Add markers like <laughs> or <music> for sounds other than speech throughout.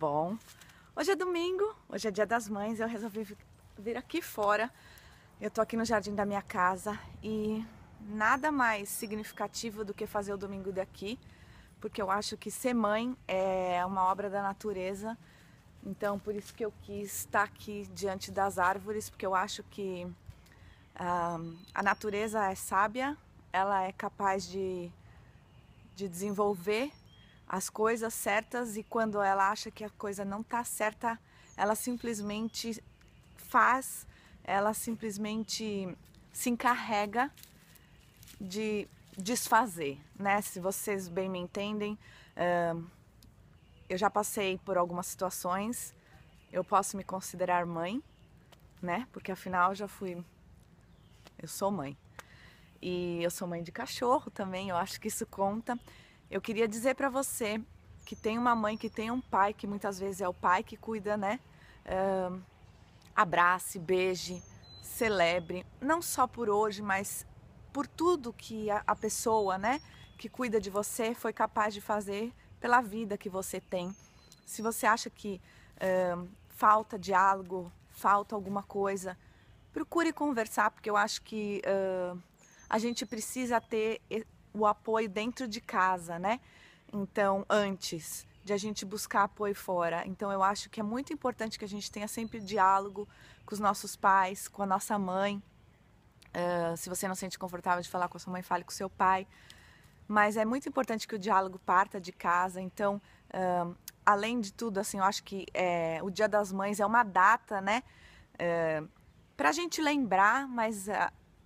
bom? Hoje é domingo, hoje é dia das mães, eu resolvi vir aqui fora. Eu tô aqui no jardim da minha casa e nada mais significativo do que fazer o domingo daqui, porque eu acho que ser mãe é uma obra da natureza. Então, por isso que eu quis estar aqui diante das árvores, porque eu acho que a natureza é sábia, ela é capaz de, de desenvolver as coisas certas e quando ela acha que a coisa não está certa, ela simplesmente faz, ela simplesmente se encarrega de desfazer, né? Se vocês bem me entendem, eu já passei por algumas situações, eu posso me considerar mãe, né? Porque afinal já fui, eu sou mãe. E eu sou mãe de cachorro também, eu acho que isso conta. Eu queria dizer para você que tem uma mãe, que tem um pai, que muitas vezes é o pai que cuida, né? Uh, abrace, beije, celebre, não só por hoje, mas por tudo que a, a pessoa, né, que cuida de você foi capaz de fazer pela vida que você tem. Se você acha que uh, falta diálogo, falta alguma coisa, procure conversar, porque eu acho que uh, a gente precisa ter o apoio dentro de casa, né? Então, antes de a gente buscar apoio fora. Então, eu acho que é muito importante que a gente tenha sempre diálogo com os nossos pais, com a nossa mãe. Uh, se você não se sente confortável de falar com a sua mãe, fale com seu pai. Mas é muito importante que o diálogo parta de casa. Então, uh, além de tudo, assim, eu acho que é, o Dia das Mães é uma data, né? Uh, ah, para a gente lembrar, mas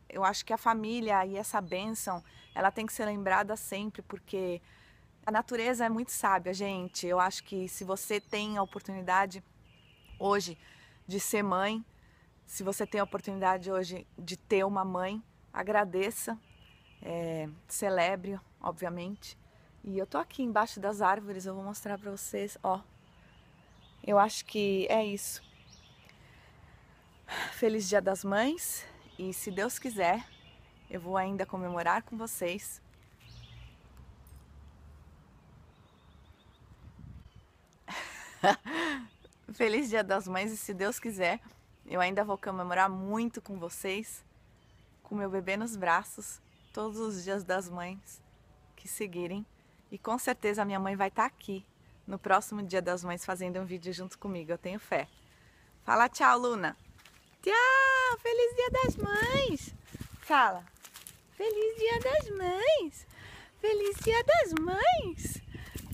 eu acho que a família e essa bênção, ela tem que ser lembrada sempre, porque a natureza é muito sábia, gente. Eu acho que se você tem a oportunidade hoje de ser mãe, se você tem a oportunidade hoje de ter uma mãe, agradeça, é, celebre, obviamente. E eu tô aqui embaixo das árvores, eu vou mostrar para vocês, ó. Eu acho que é isso. Feliz Dia das Mães. E se Deus quiser, eu vou ainda comemorar com vocês. <laughs> Feliz Dia das Mães e se Deus quiser, eu ainda vou comemorar muito com vocês, com meu bebê nos braços, todos os dias das mães que seguirem. E com certeza a minha mãe vai estar tá aqui no próximo Dia das Mães fazendo um vídeo junto comigo, eu tenho fé. Fala tchau, Luna! Tchau! feliz dia das mães. Fala. Feliz dia das mães. Feliz dia das mães.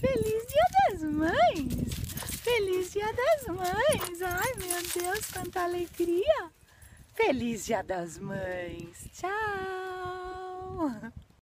Feliz dia das mães. Feliz dia das mães. Ai, meu Deus, quanta alegria. Feliz dia das mães. Tchau. <laughs>